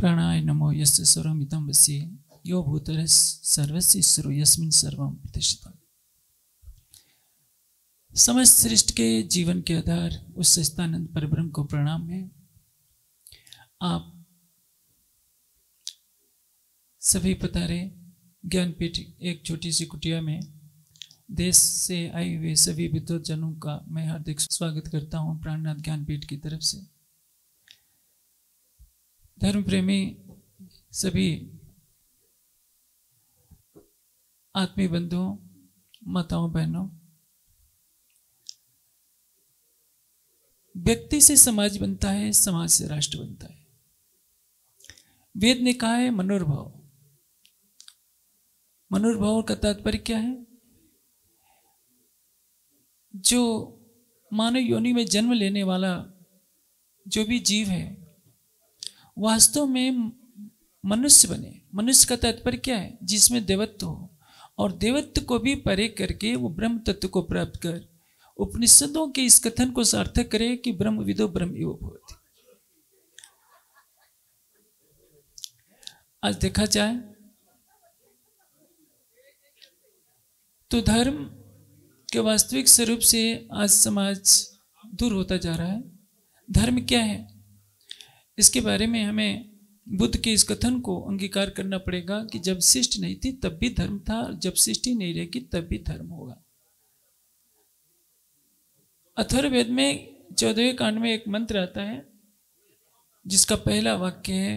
प्राणाय नमो यस्य सर्वम इदम यो भूतर सर्वस्य सर्व यस्मिन सर्वम प्रतिष्ठितम समस्त सृष्टि के जीवन के आधार उस सस्तानंद परब्रह्म को प्रणाम है आप सभी पता रहे ज्ञानपीठ एक छोटी सी कुटिया में देश से आए हुए सभी विद्वत जनों का मैं हार्दिक स्वागत करता हूं प्राणनाथ ज्ञानपीठ की तरफ से धर्म प्रेमी सभी आत्मीय बंधुओं माताओं बहनों व्यक्ति से समाज बनता है समाज से राष्ट्र बनता है वेद ने कहा है मनोर्भाव मनोर्भाव का तात्पर्य क्या है जो मानव योनि में जन्म लेने वाला जो भी जीव है वास्तव में मनुष्य बने मनुष्य का तत्पर क्या है जिसमें देवत्व हो और देवत्व को भी परे करके वो ब्रह्म तत्व को प्राप्त कर उपनिषदों के इस कथन को सार्थक करे कि ब्रह्म विदो ब्रह्म एवं भवति आज देखा जाए तो धर्म के वास्तविक स्वरूप से आज समाज दूर होता जा रहा है धर्म क्या है इसके बारे में हमें बुद्ध के इस कथन को अंगीकार करना पड़ेगा कि जब शिष्ट नहीं थी तब भी धर्म था जब सृष्टि नहीं रहेगी तब भी धर्म होगा अथर्वेद में चौदहवें कांड में एक मंत्र आता है जिसका पहला वाक्य है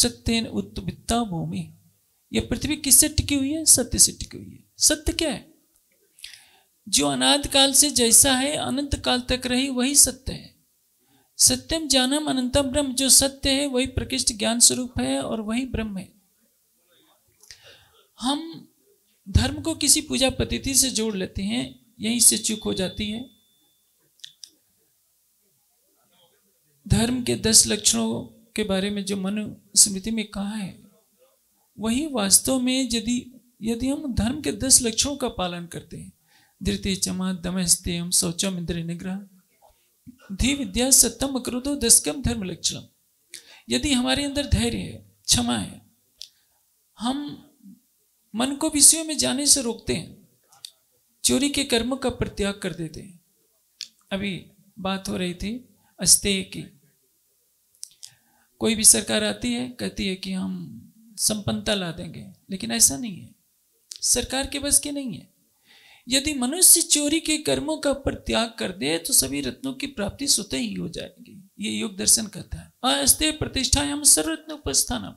सत्यन उत्पिता भूमि यह पृथ्वी किससे टिकी हुई है सत्य से टिकी हुई है सत्य क्या है जो अनाद काल से जैसा है अनंत काल तक रही वही सत्य है सत्यम ज्ञानम अनंतम ब्रह्म जो सत्य है वही प्रकृष्ट ज्ञान स्वरूप है और वही ब्रह्म है हम धर्म को किसी पूजा पद्धति से जोड़ लेते हैं यहीं से चूक हो जाती है धर्म के दस लक्षणों के बारे में जो मनु स्मृति में कहा है वही वास्तव में यदि यदि हम धर्म के दस लक्षणों का पालन करते हैं धृतीय चमा दमस्ते शौचम इंद्र निग्रह धी विद्या सत्तम क्रोधो दस्कम धर्म लक्षणम यदि हमारे अंदर धैर्य है क्षमा है हम मन को विषयों में जाने से रोकते हैं चोरी के कर्म का प्रत्याग कर देते हैं अभी बात हो रही थी अस्तेय की कोई भी सरकार आती है कहती है कि हम संपन्नता ला देंगे लेकिन ऐसा नहीं है सरकार के बस के नहीं है यदि मनुष्य चोरी के कर्मों का परित्याग कर दे तो सभी रत्नों की प्राप्ति स्वतः ही हो जाएगी ये योग दर्शन कहता है अस्ते प्रतिष्ठायाम सर्वरत्न उपस्थान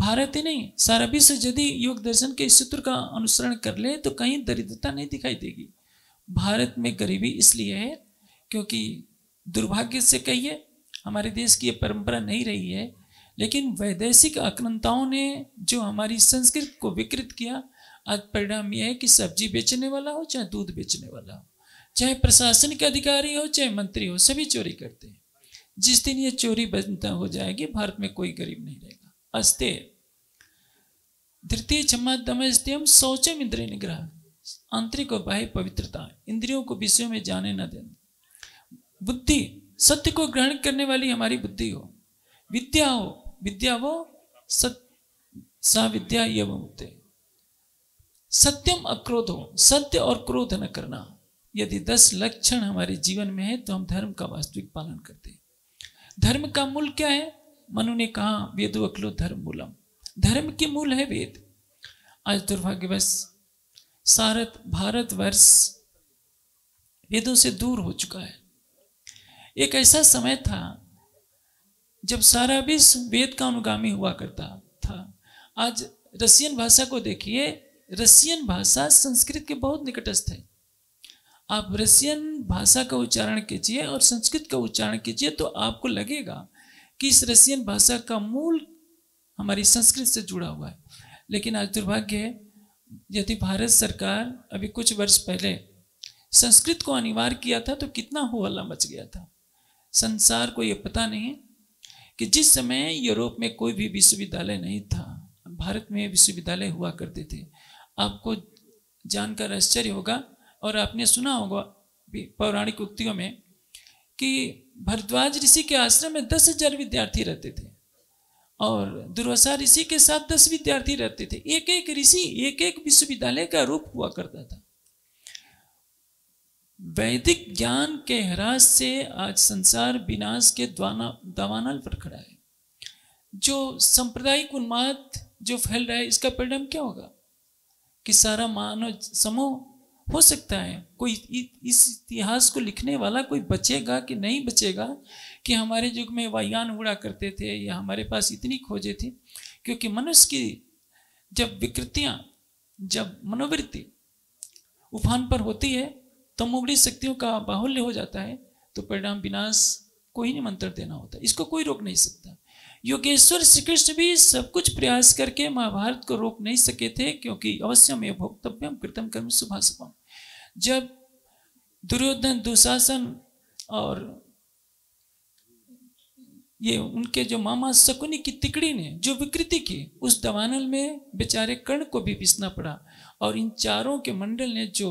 भारत ही नहीं सारा विश्व यदि योग दर्शन के सूत्र का अनुसरण कर ले तो कहीं दरिद्रता नहीं दिखाई देगी भारत में गरीबी इसलिए है क्योंकि दुर्भाग्य से कहिए हमारे देश की ये परंपरा नहीं रही है लेकिन वैदेशिक आक्रंताओं ने जो हमारी संस्कृत को विकृत किया आज परिणाम यह है कि सब्जी बेचने वाला हो चाहे दूध बेचने वाला हो चाहे प्रशासन के अधिकारी हो चाहे मंत्री हो सभी चोरी करते हैं जिस दिन ये चोरी बंद हो जाएगी भारत में कोई गरीब नहीं रहेगा अस्ते धृतीय क्षमा दमस्तम शौचम इंद्रिय निग्रह आंतरिक और बाह्य पवित्रता इंद्रियों को विषयों में जाने न देना बुद्धि सत्य को ग्रहण करने वाली हमारी बुद्धि हो विद्या हो विद्या वो सत्य सा विद्या ये वो होते सत्यम अक्रोधो सत्य और क्रोध न करना यदि दस लक्षण हमारे जीवन में है तो हम धर्म का वास्तविक पालन करते हैं धर्म का मूल क्या है मनु ने कहा वेदो अखलो धर्म मूलम धर्म के मूल है वेद आज दुर्भाग्यवश सारत वर्ष वेदों से दूर हो चुका है एक ऐसा समय था जब सारा विश्व वेद का अनुगामी हुआ करता था आज रसियन भाषा को देखिए रसियन भाषा संस्कृत के बहुत निकटस्थ है आप रसियन भाषा का उच्चारण कीजिए और संस्कृत का उच्चारण कीजिए तो आपको लगेगा कि इस रसियन भाषा का मूल हमारी संस्कृत से जुड़ा हुआ है लेकिन आज दुर्भाग्य है यदि भारत सरकार अभी कुछ वर्ष पहले संस्कृत को अनिवार्य किया था तो कितना हो हल्ला मच गया था संसार को ये पता नहीं कि जिस समय यूरोप में कोई भी विश्वविद्यालय नहीं था भारत में विश्वविद्यालय हुआ करते थे आपको जानकर आश्चर्य होगा और आपने सुना होगा पौराणिक उक्तियों में कि भरद्वाज ऋषि के आश्रम में दस हजार विद्यार्थी रहते थे और दुर्वासा ऋषि के साथ दस विद्यार्थी रहते थे एक एक ऋषि एक एक विश्वविद्यालय का रूप हुआ करता था वैदिक ज्ञान के ह्रास से आज संसार विनाश के दवानल पर खड़ा है जो सांप्रदायिक उन्माद जो फैल रहा है इसका परिणाम क्या होगा कि सारा मानव समूह हो सकता है कोई इस इतिहास को लिखने वाला कोई बचेगा कि नहीं बचेगा कि हमारे युग में वायान उड़ा करते थे या हमारे पास इतनी खोजें थी क्योंकि मनुष्य की जब विकृतियाँ जब मनोवृत्ति उफान पर होती है तो मुगड़ी शक्तियों का बाहुल्य हो जाता है तो परिणाम विनाश को ही निमंत्रण देना होता है इसको कोई रोक नहीं सकता योगेश्वर श्री कृष्ण भी सब कुछ प्रयास करके महाभारत को रोक नहीं सके थे क्योंकि अवश्यम ये भोक्तव्यम कृतम कर्म सुभाषुभम जब दुर्योधन दुशासन और ये उनके जो मामा शकुनी की तिकड़ी ने जो विकृति की उस दवानल में बेचारे कर्ण को भी पिसना पड़ा और इन चारों के मंडल ने जो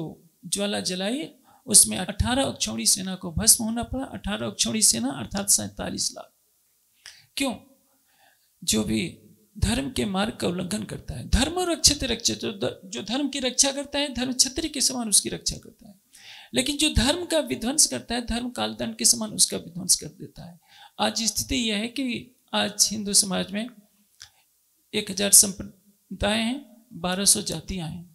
ज्वाला जलाई उसमें अठारह अक्षौड़ी सेना को भस्म होना पड़ा अठारह अक्षौड़ी सेना अर्थात सैतालीस लाख क्यों जो भी धर्म के मार्ग का उल्लंघन करता है धर्म अक्षत रक्षित जो धर्म की रक्षा करता है धर्म क्षत्र के समान उसकी रक्षा करता है लेकिन जो धर्म का विध्वंस करता है धर्म कालदंड के समान उसका विध्वंस कर देता है आज स्थिति यह है कि आज हिंदू समाज में एक हजार संप्रदाय हैं बारह सौ जातियाँ हैं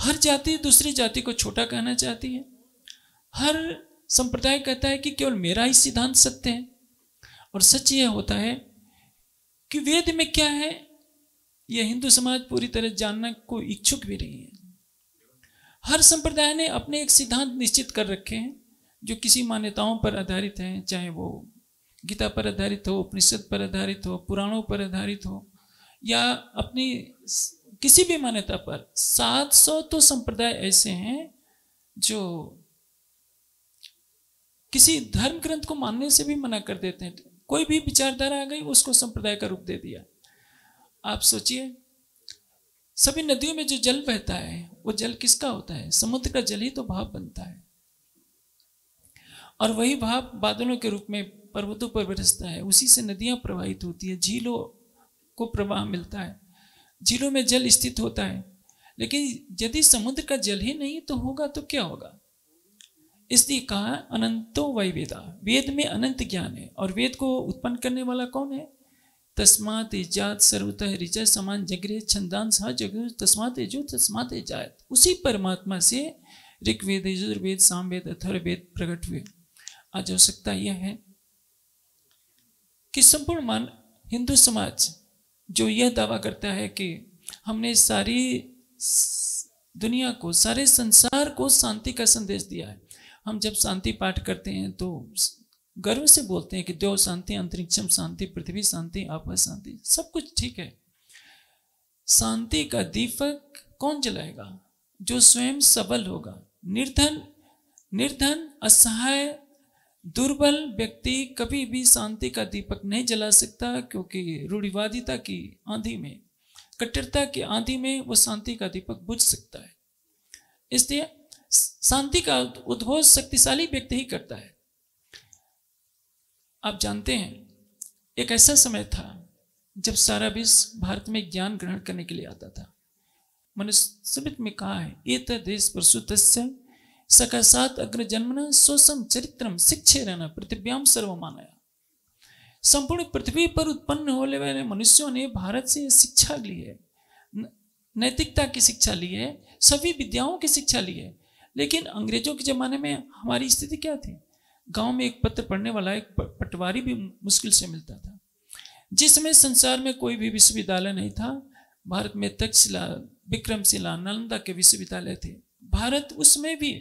हर जाति दूसरी जाति को छोटा कहना चाहती है हर संप्रदाय कहता है कि केवल मेरा ही सिद्धांत सत्य है और सच यह होता है कि वेद में क्या है यह हिंदू समाज पूरी तरह जानना को इच्छुक भी नहीं है हर संप्रदाय ने अपने एक सिद्धांत निश्चित कर रखे हैं जो किसी मान्यताओं पर आधारित हैं चाहे वो गीता पर आधारित हो उपनिषद पर आधारित हो पुराणों पर आधारित हो या अपनी किसी भी मान्यता पर 700 तो संप्रदाय ऐसे हैं जो किसी धर्म ग्रंथ को मानने से भी मना कर देते हैं कोई भी विचारधारा आ गई उसको संप्रदाय का रूप दे दिया आप सोचिए सभी नदियों में जो जल बहता है वो जल किसका होता है समुद्र का जल ही तो भाव बनता है और वही भाव बादलों के रूप में पर्वतों पर बरसता है उसी से नदियां प्रवाहित होती है झीलों को प्रवाह मिलता है झीलों में जल स्थित होता है लेकिन यदि समुद्र का जल ही नहीं तो होगा तो क्या होगा इसलिए कहा अनंतो वै वेदा वेद में अनंत ज्ञान है और वेद को उत्पन्न करने वाला कौन है तस्मात जात सर्वतः ऋज समान छंदान सह जग तस्मात जो तस्मात जात उसी परमात्मा से ऋग्वेद यजुर्वेद सामवेद अथर्वेद प्रकट हुए आज आवश्यकता यह है कि संपूर्ण मान हिंदू समाज जो यह दावा करता है कि हमने सारी दुनिया को सारे संसार को शांति का संदेश दिया है हम जब शांति पाठ करते हैं तो गर्व से बोलते हैं कि देव शांति अंतरिक्षम शांति पृथ्वी शांति आपस शांति सब कुछ ठीक है शांति का दीपक कौन जलाएगा जो स्वयं सबल होगा निर्धन निर्धन असहाय दुर्बल व्यक्ति कभी भी शांति का दीपक नहीं जला सकता क्योंकि रूढ़िवादिता की आंधी में कट्टरता की आंधी में वो शांति का दीपक बुझ सकता है इसलिए शांति का उद्भव शक्तिशाली व्यक्ति ही करता है आप जानते हैं एक ऐसा समय था जब सारा विश्व भारत में ज्ञान ग्रहण करने के लिए आता था मनुष्य में कहा है ये तदेश प्रसुत सकाशात अग्रजन्मन सोसम चरित्रम शिक्षे रहना पृथ्व्याम सर्वमानया संपूर्ण पृथ्वी पर उत्पन्न होने वाले मनुष्यों ने भारत से शिक्षा ली है नैतिकता की शिक्षा ली है सभी विद्याओं की शिक्षा ली है लेकिन अंग्रेजों के ज़माने में हमारी स्थिति क्या थी गांव में एक पत्र पढ़ने वाला एक पटवारी भी मुश्किल से मिलता था जिस समय संसार में कोई भी विश्वविद्यालय नहीं था भारत में तक्षशिला विक्रमशिला नालंदा के विश्वविद्यालय थे भारत उसमें भी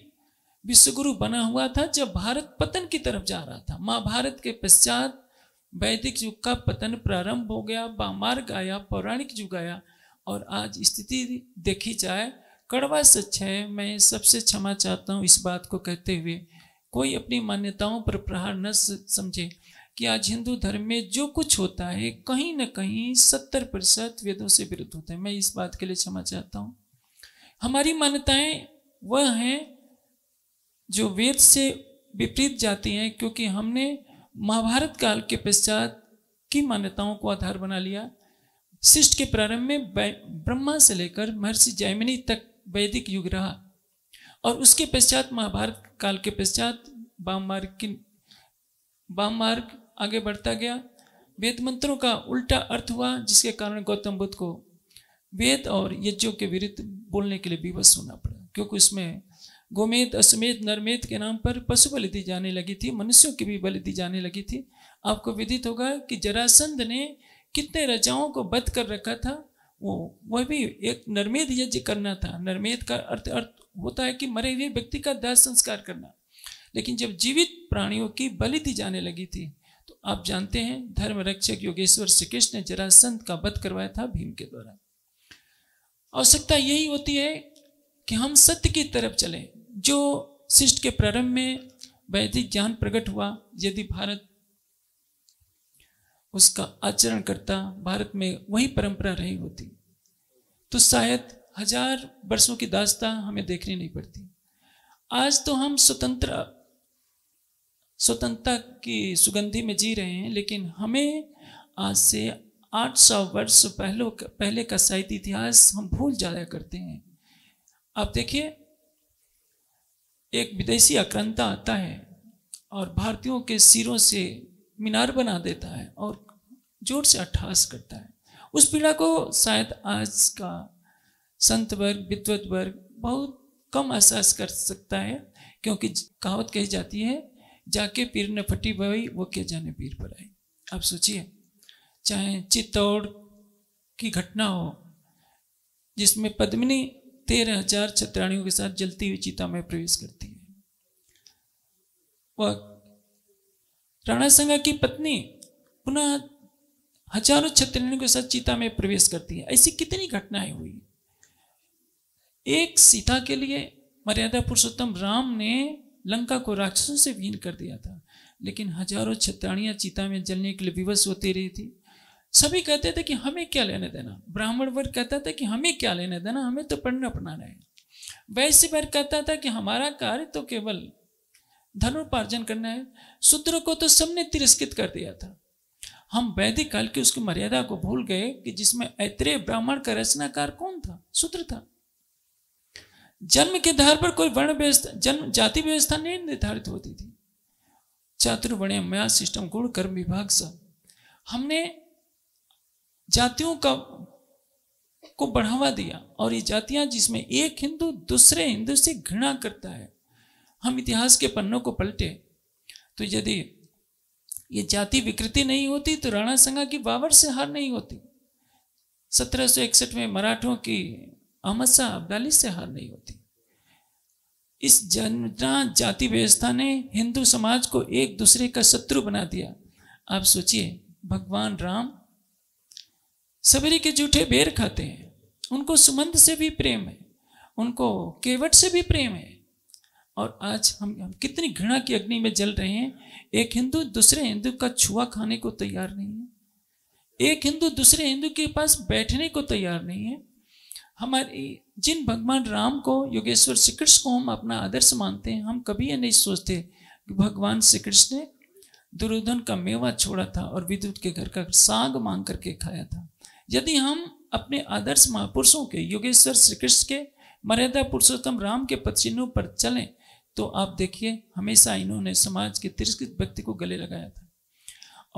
विश्वगुरु बना हुआ था जब भारत पतन की तरफ जा रहा था महाभारत के पश्चात वैदिक युग का पतन प्रारंभ हो गया बामार्ग आया पौराणिक युग आया और आज स्थिति देखी जाए कड़वा सच है मैं सबसे क्षमा चाहता हूँ इस बात को कहते हुए कोई अपनी मान्यताओं पर प्रहार न समझे कि आज हिंदू धर्म में जो कुछ होता है कहीं ना कहीं सत्तर प्रतिशत वेदों से विरुद्ध होता है मैं इस बात के लिए क्षमा चाहता हूँ हमारी मान्यताएं वह हैं जो वेद से विपरीत जाती हैं क्योंकि हमने महाभारत काल के पश्चात की मान्यताओं को आधार बना लिया शिष्ट के प्रारंभ में ब्रह्मा से लेकर महर्षि जैमिनी तक वैदिक युग रहा और उसके पश्चात महाभारत काल के पश्चात वाम मार्ग की वाम मार्ग आगे बढ़ता गया वेद मंत्रों का उल्टा अर्थ हुआ जिसके कारण गौतम बुद्ध को वेद और यज्ञों के विरुद्ध बोलने के लिए विवश होना पड़ा क्योंकि उसमें गोमेद अश्वमेध नरमेद के नाम पर पशु बलि दी जाने लगी थी मनुष्यों की भी बलि दी जाने लगी थी आपको विदित होगा कि जरासंध ने कितने राजाओं को बद कर रखा था वो वह भी एक नरमेद यज्ञ करना था नरमेद का अर्थ अर्थ होता है कि मरे हुए व्यक्ति का दाह संस्कार करना लेकिन जब जीवित प्राणियों की बलि दी जाने लगी थी तो आप जानते हैं धर्म रक्षक योगेश्वर श्री कृष्ण ने संत का वध करवाया था भीम के द्वारा आवश्यकता यही होती है कि हम सत्य की तरफ चलें जो शिष्ट के प्रारंभ में वैदिक ज्ञान प्रकट हुआ यदि भारत उसका आचरण करता भारत में वही परंपरा रही होती तो शायद हजार वर्षों की दास्ता हमें देखनी नहीं पड़ती आज तो हम स्वतंत्र स्वतंत्रता की सुगंधी में जी रहे हैं लेकिन हमें आज से 800 वर्ष पहले पहले का साहित्य इतिहास हम भूल जाया करते हैं आप देखिए एक विदेशी आक्रांता आता है और भारतीयों के सिरों से मीनार बना देता है और जोर से अट्ठास करता है उस पीड़ा को शायद आज का संत वर्ग विद्वत वर्ग बहुत कम एहसास कर सकता है क्योंकि कहावत कही जाती है जाके पीर ने फटी बई वो क्या जाने पीर पर आई आप सोचिए चाहे चित्तौड़ की घटना हो जिसमें पद्मिनी तेरह हजार छत्राणियों के साथ जलती हुई चिता में प्रवेश करती है वह राणा संगा की पत्नी पुनः हजारों छत्रियों के साथ चीता में प्रवेश करती है ऐसी कितनी घटनाएं हुई एक सीता के लिए मर्यादा पुरुषोत्तम राम ने लंका को राक्षसों से विहीन कर दिया था लेकिन हजारों छत्राणियां चीता में जलने के लिए विवश होती रही थी सभी कहते थे कि हमें क्या लेने देना ब्राह्मण वर्ग कहता था कि हमें क्या लेने देना हमें तो पढ़ना अपनाना है वैश्य वर्ग कहता था कि हमारा कार्य तो केवल धनुपार्जन करना है शूद्र को तो सबने तिरस्कृत कर दिया था हम वैदिक काल की उसकी मर्यादा को भूल गए कि जिसमें ऐत्रेय ब्राह्मण का रचनाकार कौन था शूद्र था जन्म के आधार पर कोई वर्ण व्यवस्था जन्म जाति व्यवस्था नहीं निर्धारित होती थी चातुर्वण्य मया सिस्टम गुण कर्म विभाग सब हमने जातियों का को बढ़ावा दिया और ये जातियां जिसमें एक हिंदू दूसरे हिंदू से घृणा करता है हम इतिहास के पन्नों को पलटे तो यदि ये जाति विकृति नहीं होती तो राणा संगा की बाबर से हार नहीं होती 1761 में मराठों की अहमद शाह अब्दाली से हार नहीं होती इस जनता जाति व्यवस्था ने हिंदू समाज को एक दूसरे का शत्रु बना दिया आप सोचिए भगवान राम सबरे के जूठे बेर खाते हैं उनको सुमंद से भी प्रेम है उनको केवट से भी प्रेम है और आज हम, हम कितनी घृणा की अग्नि में जल रहे हैं एक हिंदू दूसरे हिंदू का छुआ खाने को तैयार नहीं है एक हिंदू दूसरे हिंदू के पास बैठने को तैयार नहीं है हमारे जिन भगवान राम को योगेश्वर श्री कृष्ण को हम अपना आदर्श मानते हैं हम कभी ये नहीं सोचते कि भगवान श्री कृष्ण ने दुर्योधन का मेवा छोड़ा था और विद्युत के घर का साग मांग करके खाया था यदि हम अपने आदर्श महापुरुषों के योगेश्वर श्री कृष्ण के मर्यादा पुरुषोत्तम राम के पचिन्हों पर चलें तो आप देखिए हमेशा इन्होंने समाज के तिरस्कृत व्यक्ति को गले लगाया था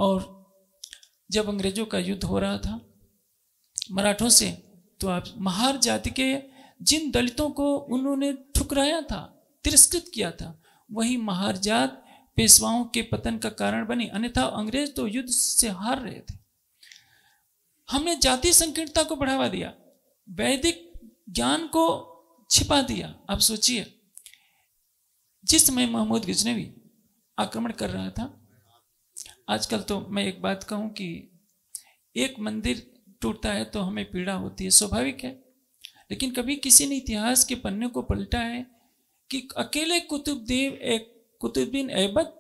और जब अंग्रेजों का युद्ध हो रहा था मराठों से तो आप महार जाति के जिन दलितों को उन्होंने ठुकराया था तिरस्कृत किया था वही महार जात पेशवाओं के पतन का कारण बनी अन्यथा अंग्रेज तो युद्ध से हार रहे थे हमने जाति संकीर्णता को बढ़ावा दिया वैदिक ज्ञान को छिपा दिया आप सोचिए जिस समय महमूद गजनवी आक्रमण कर रहा था आजकल तो मैं एक बात कहूं कि एक मंदिर टूटता है तो हमें पीड़ा होती है स्वाभाविक है लेकिन कभी किसी ने इतिहास के पन्ने को पलटा है कि अकेले कुतुबदेव एक कुतुबीन ऐबक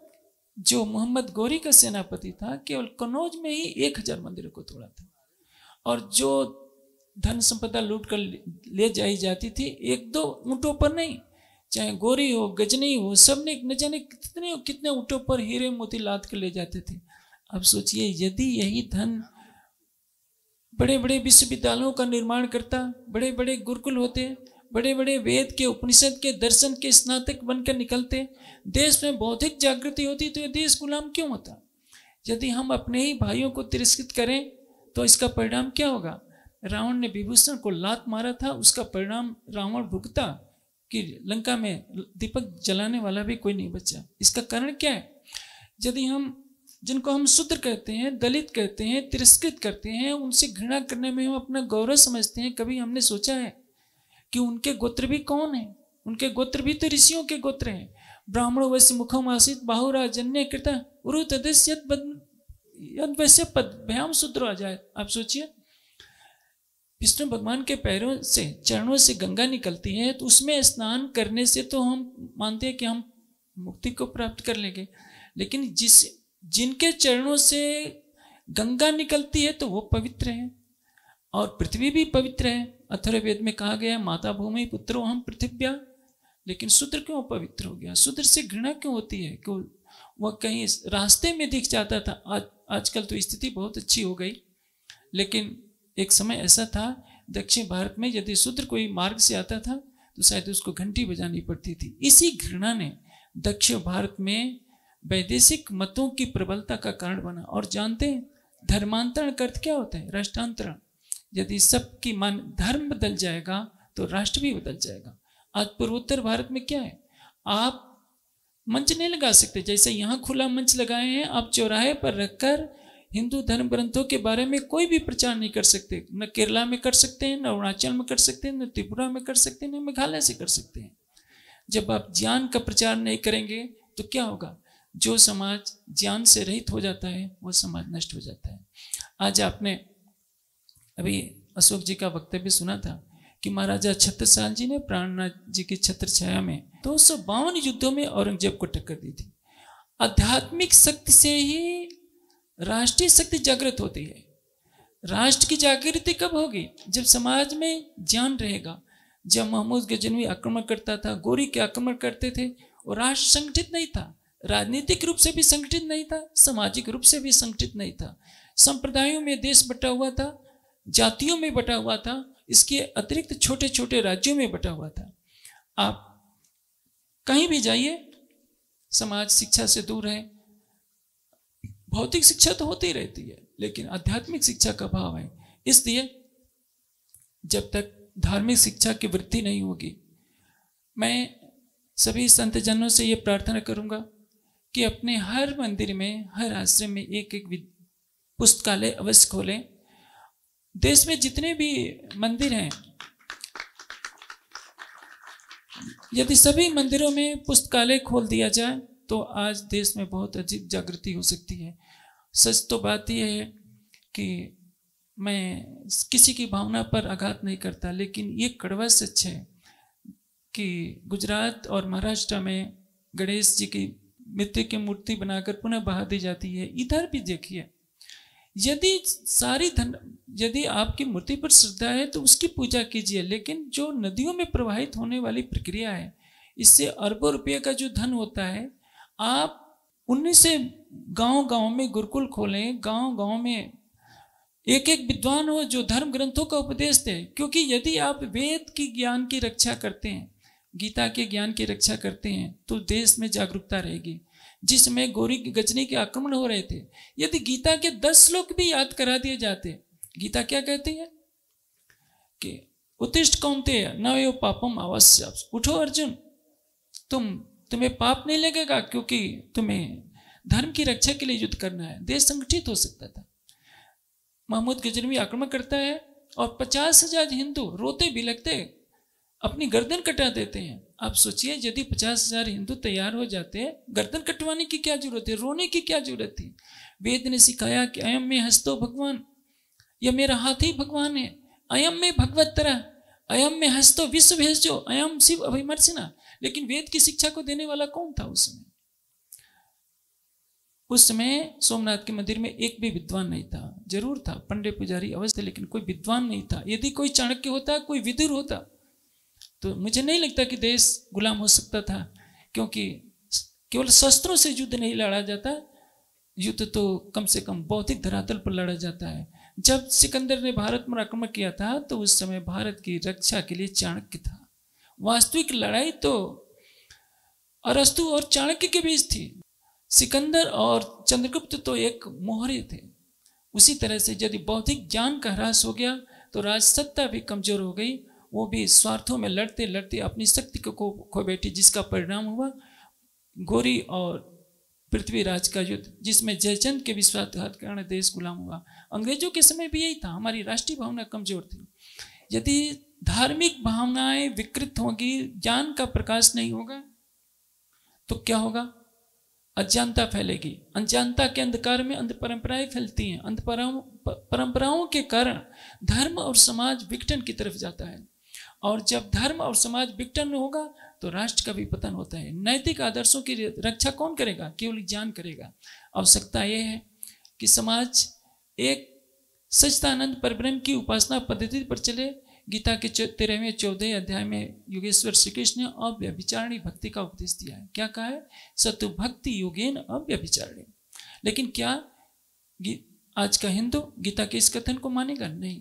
जो मोहम्मद गौरी का सेनापति था केवल कनौज में ही एक हजार मंदिरों को तोड़ा था और जो धन संपदा लूट कर ले जाई जाती थी एक दो ऊँटों पर नहीं चाहे गोरी हो गजनी हो सब ने न जाने कितने कितने ऊँटों पर हीरे मोती लाद के ले जाते थे अब सोचिए यदि यही धन बड़े बड़े विश्वविद्यालयों का निर्माण करता बड़े बड़े गुरुकुल होते बड़े बड़े वेद के उपनिषद के दर्शन के स्नातक बनकर निकलते देश में बौद्धिक जागृति होती तो ये देश गुलाम क्यों होता यदि हम अपने ही भाइयों को तिरस्कृत करें तो इसका परिणाम क्या होगा रावण ने विभूषण को लात मारा था उसका परिणाम रावण भुगता कि लंका में दीपक जलाने वाला भी कोई नहीं बचा इसका कारण क्या है यदि हम जिनको हम शूद्र कहते हैं दलित कहते हैं तिरस्कृत करते हैं उनसे घृणा करने में हम अपना गौरव समझते हैं कभी हमने सोचा है कि उनके गोत्र भी कौन है उनके गोत्र भी तो ऋषियों के गोत्र हैं ब्राह्मण वैश्य मुखम आसित बाहुरा जन्य कृता उदस्य पद भयाम शूद्र आ जाए आप सोचिए विष्णु भगवान के पैरों से चरणों से गंगा निकलती है तो उसमें स्नान करने से तो हम मानते हैं कि हम मुक्ति को प्राप्त कर लेंगे लेकिन जिस जिनके चरणों से गंगा निकलती है तो वो पवित्र है और पृथ्वी भी पवित्र है अथर्वेद में कहा गया माता भूमि पुत्रो हम पृथ्व्या लेकिन शूद्र क्यों पवित्र हो गया शूद्र से घृणा क्यों होती है क्यों वह कहीं रास्ते में दिख जाता था आज आजकल तो स्थिति बहुत अच्छी हो गई लेकिन एक समय ऐसा था दक्षिण भारत में यदि शूद्र कोई मार्ग से आता था तो शायद उसको घंटी बजानी पड़ती थी इसी घृणा ने दक्षिण भारत में वैदेशिक मतों की प्रबलता का कारण बना और जानते हैं धर्मांतरण का अर्थ क्या होता है राष्ट्रांतरण यदि सबकी मान धर्म बदल जाएगा तो राष्ट्र भी बदल जाएगा आज पूर्वोत्तर भारत में क्या है आप मंच नहीं लगा सकते जैसे यहाँ खुला मंच लगाए हैं आप चौराहे पर रखकर हिंदू धर्म ग्रंथों के बारे में कोई भी प्रचार नहीं कर सकते न केरला में कर सकते हैं न अरुणाचल में कर सकते हैं न त्रिपुरा में कर सकते हैं न मेघालय से कर सकते हैं जब आप ज्ञान का प्रचार नहीं करेंगे तो क्या होगा जो समाज ज्ञान से रहित हो जाता है वह समाज नष्ट हो जाता है आज आपने अभी अशोक जी का वक्तव्य सुना था कि महाराजा छत्रसाल जी ने प्राणनाथ जी की छत्र छाया में दो युद्धों में औरंगजेब को टक्कर दी थी आध्यात्मिक शक्ति से ही राष्ट्रीय शक्ति जागृत होती है राष्ट्र की जागृति कब होगी जब समाज में ज्ञान रहेगा जब महमूद गजनवी आक्रमण करता था गोरी के आक्रमण करते थे और राष्ट्र संगठित नहीं था राजनीतिक रूप से भी संगठित नहीं था सामाजिक रूप से भी संगठित नहीं था संप्रदायों में देश बटा हुआ था जातियों में बटा हुआ था इसके अतिरिक्त छोटे छोटे राज्यों में बटा हुआ था आप कहीं भी जाइए समाज शिक्षा से दूर है भौतिक शिक्षा तो होती रहती है लेकिन आध्यात्मिक शिक्षा का भाव है इसलिए जब तक धार्मिक शिक्षा की वृद्धि नहीं होगी मैं सभी संतजनों से ये प्रार्थना करूंगा कि अपने हर मंदिर में हर आश्रम में एक एक पुस्तकालय अवश्य खोलें देश में जितने भी मंदिर हैं यदि सभी मंदिरों में पुस्तकालय खोल दिया जाए तो आज देश में बहुत अजीब जागृति हो सकती है सच तो बात यह है कि मैं किसी की भावना पर आघात नहीं करता लेकिन ये कड़वा सच है कि गुजरात और महाराष्ट्र में गणेश जी की मृत्यु की मूर्ति बनाकर पुनः बहा दी जाती है इधर भी देखिए यदि सारी धन यदि आपकी मूर्ति पर श्रद्धा है तो उसकी पूजा कीजिए लेकिन जो नदियों में प्रवाहित होने वाली प्रक्रिया है इससे अरबों रुपये का जो धन होता है आप उन्हीं से गांव गांव में गुरुकुल खोलें गांव गांव में एक एक विद्वान हो जो धर्म ग्रंथों का उपदेश दे क्योंकि यदि आप वेद की ज्ञान की रक्षा करते हैं गीता के ज्ञान की रक्षा करते हैं तो देश में जागरूकता रहेगी जिसमें गोरी गजनी के आक्रमण हो रहे थे यदि गीता के दस श्लोक भी याद करा दिए जाते गीता क्या कहती है कि उत्तिष्ठ कौनते नवयो पापम अवश्य उठो अर्जुन तुम तुम्हें पाप नहीं लगेगा क्योंकि तुम्हें धर्म की रक्षा के लिए युद्ध करना है देश संगठित हो सकता था महमूद गजनवी आक्रमण करता है और पचास हजार हिंदू रोते भी लगते अपनी गर्दन कटा देते हैं आप सोचिए यदि पचास हजार हिंदू तैयार हो जाते गर्दन कटवाने की क्या जरूरत है रोने की क्या जरूरत थी वेद ने सिखाया कि अयम में हंसतो भगवान यह मेरा हाथ ही भगवान है अयम में भगवत तरह अयम में हंसतो विश्व भेज जो अयम शिव अभिमर्शना लेकिन वेद की शिक्षा को देने वाला कौन था उस समय उस समय सोमनाथ के मंदिर में एक भी विद्वान नहीं था जरूर था पंडे पुजारी अवश्य लेकिन कोई विद्वान नहीं था यदि कोई चाणक्य होता कोई विदुर होता तो मुझे नहीं लगता कि देश गुलाम हो सकता था क्योंकि केवल शस्त्रों से युद्ध नहीं लड़ा जाता युद्ध तो कम से कम बौद्धिक धरातल पर लड़ा जाता है जब सिकंदर ने भारत पर आक्रमण किया था तो उस समय भारत की रक्षा के लिए चाणक्य था वास्तविक लड़ाई तो अरस्तु और चाणक्य के बीच थी सिकंदर और चंद्रगुप्त तो एक मोहरे थे उसी तरह से यदि बौद्धिक ज्ञान का ह्रास हो गया तो राजसत्ता भी कमजोर हो गई वो भी स्वार्थों में लड़ते लड़ते अपनी शक्ति को खो खो बैठी जिसका परिणाम हुआ गोरी और पृथ्वीराज का युद्ध जिसमें जयचंद के विश्वासघात कारण देश गुलाम हुआ अंग्रेजों के समय भी यही था हमारी राष्ट्रीय भावना कमजोर थी यदि धार्मिक भावनाएं विकृत होगी ज्ञान का प्रकाश नहीं होगा तो क्या होगा अज्ञानता फैलेगी अज्ञानता के अंधकार में अंध परंपराएं फैलती हैं अंध परंपराओं के कारण धर्म और समाज विघटन की तरफ जाता है और जब धर्म और समाज विघटन होगा तो राष्ट्र का भी पतन होता है नैतिक आदर्शों की रक्षा कौन करेगा केवल ज्ञान करेगा आवश्यकता यह है कि समाज एक सचिदानंद परब्रह्म की उपासना पद्धति पर चले गीता के तेरहवें चौदह अध्याय में योगेश्वर श्री कृष्ण ने अव्यभिचारणी भक्ति का उपदेश दिया है क्या कहा है सतु भक्ति योगेन अव्यभिचारणी लेकिन क्या आज का हिंदू गीता के इस कथन को मानेगा नहीं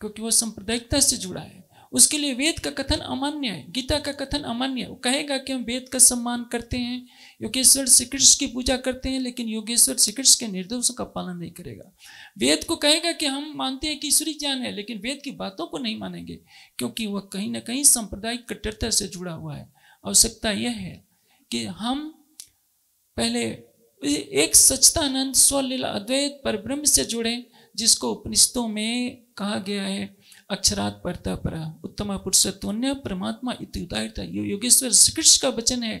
क्योंकि वह सांप्रदायिकता से जुड़ा है उसके लिए वेद का कथन अमान्य है गीता का कथन अमान्य है वो कहेगा कि हम वेद का सम्मान करते हैं योगेश्वर श्री कृष्ण की पूजा करते हैं लेकिन योगेश्वर श्री कृष्ण के निर्देशों का पालन नहीं करेगा वेद को कहेगा कि हम मानते हैं कि ईश्वरी ज्ञान है लेकिन वेद की बातों को नहीं मानेंगे क्योंकि वह कहीं ना कहीं सांप्रदायिक कट्टरता से जुड़ा हुआ है आवश्यकता यह है कि हम पहले एक सचतानंद स्वलीला अद्वैत पर ब्रह्म से जुड़े जिसको उपनिषदों में कहा गया है अक्षरात परता पर उत्तम पुरुषत्वन्य परमात्मा इति उदारता यो योगेश्वर श्री कृष्ण का वचन है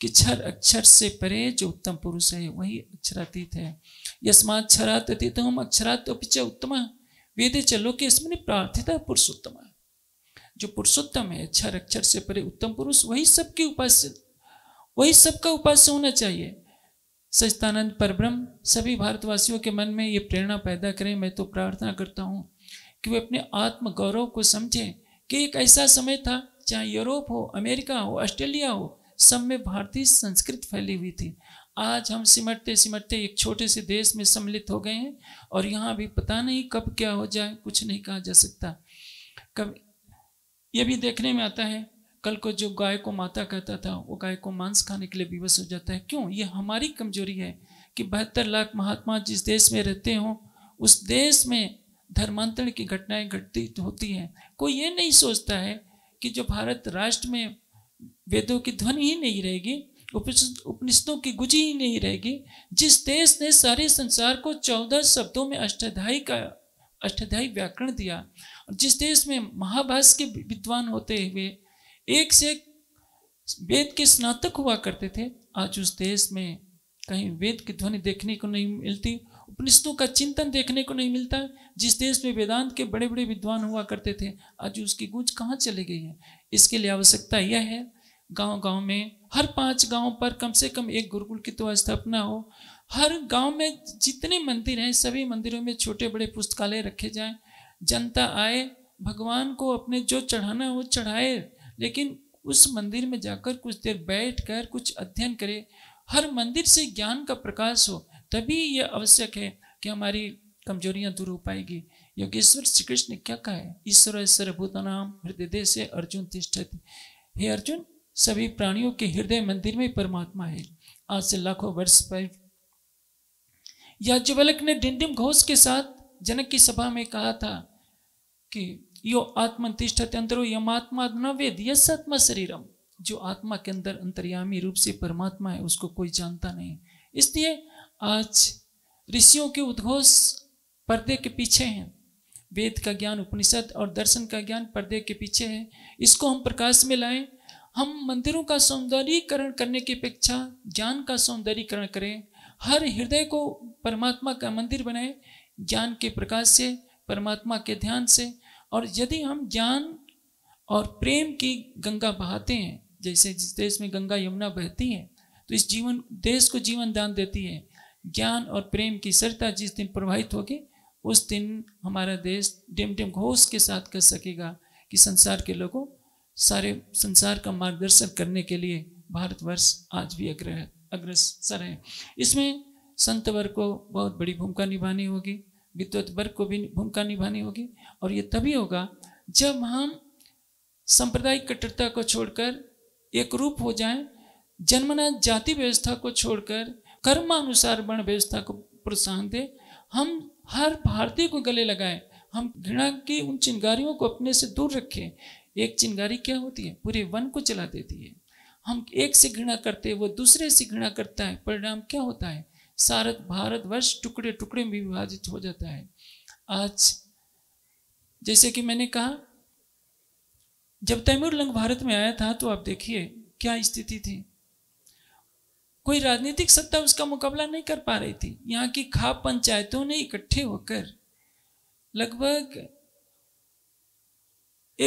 कि क्षर अक्षर से परे जो उत्तम पुरुष है वही अक्षरातीत है यस्माक्षरात अतीत हम अक्षरात पिछय उत्तम वेद चलो के इसमें प्रार्थिता पुरुषोत्तम जो पुरुषोत्तम है अक्षर अक्षर से परे उत्तम पुरुष वही सबके उपास्य वही सबका उपास्य होना चाहिए सचिदानंद परब्रह्म सभी भारतवासियों के मन में ये प्रेरणा पैदा करें मैं तो प्रार्थना करता हूँ कि वे अपने आत्म गौरव को समझें कि एक ऐसा समय था चाहे यूरोप हो अमेरिका हो ऑस्ट्रेलिया हो सब में भारतीय संस्कृति फैली हुई थी आज हम सिमटते सिमटते एक छोटे से देश में सम्मिलित हो गए हैं और यहाँ भी पता नहीं कब क्या हो जाए कुछ नहीं कहा जा सकता कब ये भी देखने में आता है कल को जो गाय को माता कहता था वो गाय को मांस खाने के लिए विवश हो जाता है क्यों ये हमारी कमजोरी है कि बहत्तर लाख महात्मा जिस देश में रहते हों उस देश में धर्मांतरण की घटनाएं घटती तो होती हैं कोई ये नहीं सोचता है कि जो भारत राष्ट्र में वेदों की ध्वनि ही नहीं रहेगी उपनिषदों की गुजी ही नहीं रहेगी जिस देश ने सारे संसार को चौदह शब्दों में अष्टाध्यायी का अष्टाध्यायी व्याकरण दिया और जिस देश में महाभाष के विद्वान होते हुए एक से एक वेद के स्नातक हुआ करते थे आज उस देश में कहीं वेद की ध्वनि देखने को नहीं मिलती उपनिषदों का चिंतन देखने को नहीं मिलता जिस देश में वेदांत के बड़े बड़े विद्वान हुआ करते थे आज उसकी गूंज कहाँ चली गई है इसके लिए आवश्यकता यह है गांव गांव में हर पांच गांव पर कम से कम एक गुरुकुल की तो स्थापना हो हर गांव में जितने मंदिर हैं सभी मंदिरों में छोटे बड़े पुस्तकालय रखे जाएं जनता आए भगवान को अपने जो चढ़ाना हो चढ़ाए लेकिन उस मंदिर में जाकर कुछ देर बैठ कर कुछ अध्ययन करे हर मंदिर से ज्ञान का प्रकाश हो तभी यह आवश्यक है कि हमारी कमजोरियां दूर हो पाएगी योगेश्वर श्री कृष्ण ने क्या कहा है ईश्वर ईश्वर भूतानाम हृदय से अर्जुन तिष्ठति हे अर्जुन सभी प्राणियों के हृदय मंदिर में परमात्मा है आज से लाखों वर्ष पर याज्ञवल्क ने डिंडिम घोष के साथ जनक की सभा में कहा था कि यो आत्मतिष्ठत अंतरो यम आत्मा न वेद यस आत्मा शरीरम जो आत्मा के अंदर अंतर्यामी रूप से परमात्मा है उसको कोई जानता नहीं इसलिए आज ऋषियों के उद्घोष पर्दे के पीछे हैं वेद का ज्ञान उपनिषद और दर्शन का ज्ञान पर्दे के पीछे है इसको हम प्रकाश में लाएं हम मंदिरों का सौंदर्यीकरण करने की अपेक्षा ज्ञान का सौंदर्यीकरण करें हर हृदय को परमात्मा का मंदिर बनाएं ज्ञान के प्रकाश से परमात्मा के ध्यान से और यदि हम ज्ञान और प्रेम की गंगा बहाते हैं जैसे जिस देश में गंगा यमुना बहती है तो इस जीवन देश को जीवन दान देती है ज्ञान और प्रेम की सरता जिस दिन प्रवाहित होगी उस दिन हमारा देश डिम डिम घोष के साथ कर सकेगा कि संसार के लोगों सारे संसार का मार्गदर्शन करने के लिए भारतवर्ष आज भी अग्रह अग्रसर है इसमें संत वर्ग को बहुत बड़ी भूमिका निभानी होगी विद्वत वर्ग को भी भूमिका निभानी होगी और ये तभी होगा जब हम सांप्रदायिक कट्टरता को छोड़कर एक रूप हो जाएं जन्मना जाति व्यवस्था को छोड़कर कर्मानुसार वर्ण व्यवस्था को प्रोत्साहन दे हम हर भारतीय को गले लगाए हम घृणा की उन चिंगारियों को अपने से दूर रखें एक चिंगारी क्या होती है पूरे वन को चला देती है हम एक से घृणा करते वो दूसरे से घृणा करता है परिणाम क्या होता है भारत वर्ष टुकड़े टुकड़े में विभाजित हो जाता है आज जैसे कि मैंने कहा जब तैमूर लंग भारत में आया था तो आप देखिए क्या स्थिति थी कोई राजनीतिक सत्ता उसका मुकाबला नहीं कर पा रही थी यहाँ की खाप पंचायतों ने इकट्ठे होकर लगभग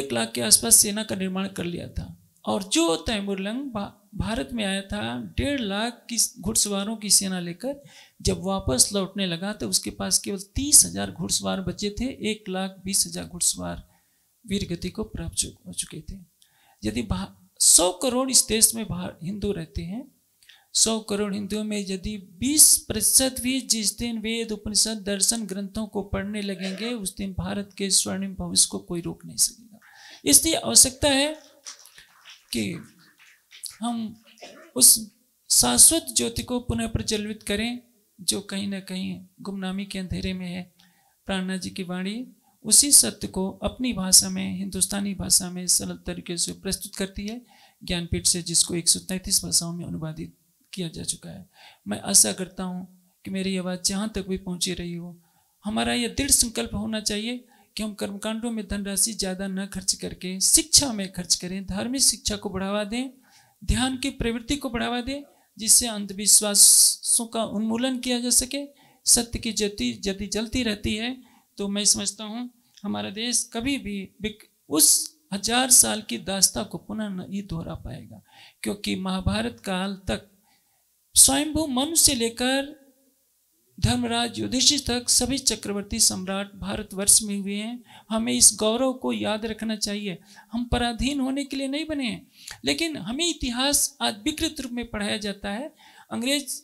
एक लाख के आसपास सेना का निर्माण कर लिया था और जो तैमुरलंग भारत में आया था डेढ़ लाख की घुड़सवारों की सेना लेकर जब वापस लौटने लगा तो उसके पास केवल तीस हजार घुड़सवार बचे थे एक लाख बीस हजार घुड़सवार वीर गति को प्राप्त हो चुके थे यदि सौ करोड़ इस देश में हिंदू रहते हैं सौ करोड़ हिंदुओं में यदि 20 प्रतिशत भी जिस दिन वेद उपनिषद दर्शन ग्रंथों को पढ़ने लगेंगे उस दिन भारत के स्वर्णिम भविष्य को कोई रोक नहीं सकेगा इसलिए आवश्यकता है कि हम उस शाश्वत ज्योति को पुनः प्रज्वलित करें जो कहीं ना कहीं गुमनामी के अंधेरे में है प्राणा जी की वाणी उसी सत्य को अपनी भाषा में हिंदुस्तानी भाषा में सरल तरीके से प्रस्तुत करती है ज्ञानपीठ से जिसको एक भाषाओं में अनुवादित किया जा चुका है मैं आशा करता हूँ कि मेरी आवाज़ जहाँ तक भी पहुँची रही हो हमारा यह दृढ़ संकल्प होना चाहिए कि हम कर्मकांडों में धनराशि ज़्यादा न खर्च करके शिक्षा में खर्च करें धार्मिक शिक्षा को बढ़ावा दें ध्यान की प्रवृत्ति को बढ़ावा दें जिससे अंधविश्वासों का उन्मूलन किया जा सके सत्य की ज्योति यदि जलती रहती है तो मैं समझता हूँ हमारा देश कभी भी उस हजार साल की दास्ता को पुनः नहीं दोहरा पाएगा क्योंकि महाभारत काल तक स्वयंभू मनु से लेकर धर्मराज युधिष्ठिर तक सभी चक्रवर्ती सम्राट भारतवर्ष में हुए हैं हमें इस गौरव को याद रखना चाहिए हम पराधीन होने के लिए नहीं बने हैं लेकिन हमें इतिहास आज विकृत रूप में पढ़ाया जाता है अंग्रेज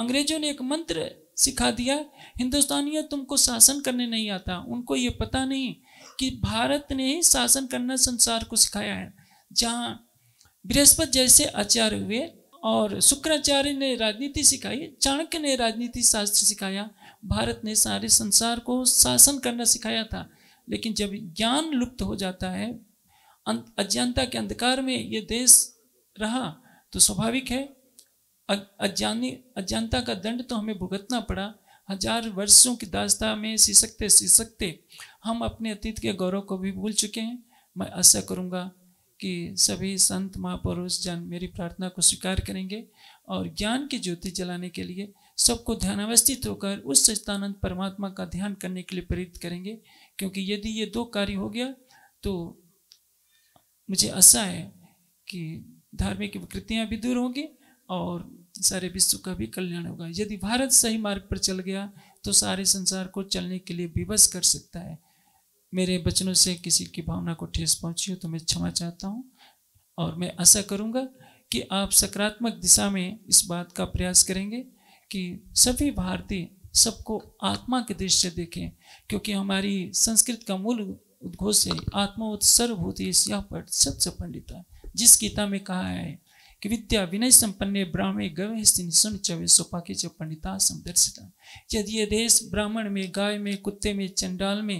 अंग्रेजों ने एक मंत्र सिखा दिया हिंदुस्तानियों तुमको शासन करने नहीं आता उनको ये पता नहीं कि भारत ने ही शासन करना संसार को सिखाया है जहाँ बृहस्पति जैसे आचार्य हुए और शुक्राचार्य ने राजनीति सिखाई चाणक्य ने राजनीति शास्त्र सिखाया भारत ने सारे संसार को शासन करना सिखाया था लेकिन जब ज्ञान लुप्त हो जाता है अं-, अज्ञानता के अंधकार में ये देश रहा तो स्वाभाविक है अज्ञानी अज्ञानता का दंड तो हमें भुगतना पड़ा हजार वर्षों की दास्ता में सी सकते सी सकते हम अपने अतीत के गौरव को भी भूल चुके हैं मैं आशा करूँगा कि सभी संत महापुरुष जन मेरी प्रार्थना को स्वीकार करेंगे और ज्ञान की ज्योति जलाने के लिए सबको ध्यानावस्थित होकर उस सचिदानंद परमात्मा का ध्यान करने के लिए प्रेरित करेंगे क्योंकि यदि ये दो कार्य हो गया तो मुझे आशा है कि धार्मिक विकृतियाँ भी दूर होंगी और सारे विश्व का भी कल्याण होगा यदि भारत सही मार्ग पर चल गया तो सारे संसार को चलने के लिए विवश कर सकता है मेरे वचनों से किसी की भावना को ठेस पहुंची हो तो मैं क्षमा चाहता हूं और मैं आशा करूंगा कि आप सकारात्मक दिशा में इस बात का प्रयास करेंगे कि सभी भारतीय सबको आत्मा के दृष्टि से देखें क्योंकि हमारी संस्कृत का मूल उद्घोष है आत्मा सर्वभूति यह पर सबसे पंडित है जिस गीता में कहा है कि विद्या विनय संपन्न ब्राह्मण गवे सुन चवे सोपाके च पंडिता समदर्शिता यदि ये देश ब्राह्मण में गाय में कुत्ते में चंडाल में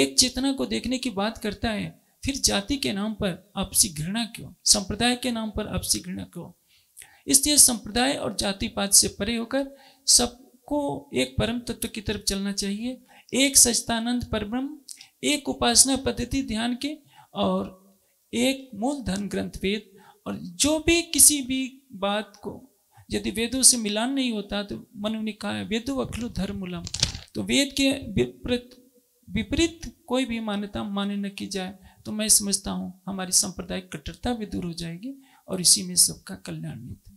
एक चेतना को देखने की बात करता है फिर जाति के नाम पर आपसी घृणा क्यों संप्रदाय के नाम पर आपसी घृणा क्यों इसलिए संप्रदाय और जाति पात से परे होकर सबको एक परम तत्व की तरफ चलना चाहिए एक सचतानंद परब्रह्म एक उपासना पद्धति ध्यान के और एक मूल धन ग्रंथ वेद और जो भी किसी भी बात को यदि वेदों से मिलान नहीं होता तो मनु ने कहा वेदो अखलु धर्मूलम तो वेद के विपरीत कोई भी मान्यता मान्य न की जाए तो मैं समझता हूँ हमारी सांप्रदायिक कट्टरता भी दूर हो जाएगी और इसी में सबका कल्याण निहित